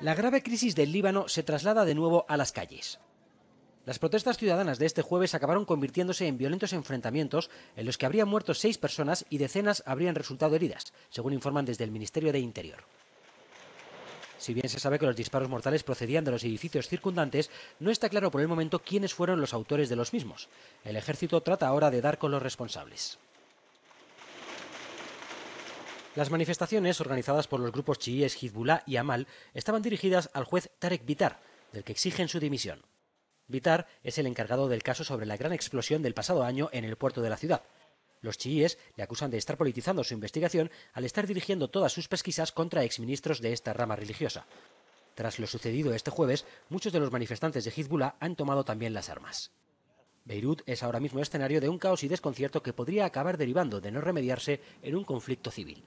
La grave crisis del Líbano se traslada de nuevo a las calles. Las protestas ciudadanas de este jueves acabaron convirtiéndose en violentos enfrentamientos en los que habrían muerto seis personas y decenas habrían resultado heridas, según informan desde el Ministerio de Interior. Si bien se sabe que los disparos mortales procedían de los edificios circundantes, no está claro por el momento quiénes fueron los autores de los mismos. El ejército trata ahora de dar con los responsables. Las manifestaciones organizadas por los grupos chiíes Hizbullah y Amal estaban dirigidas al juez Tarek Bitar, del que exigen su dimisión. Bitar es el encargado del caso sobre la gran explosión del pasado año en el puerto de la ciudad. Los chiíes le acusan de estar politizando su investigación al estar dirigiendo todas sus pesquisas contra exministros de esta rama religiosa. Tras lo sucedido este jueves, muchos de los manifestantes de Hezbollah han tomado también las armas. Beirut es ahora mismo escenario de un caos y desconcierto que podría acabar derivando, de no remediarse, en un conflicto civil.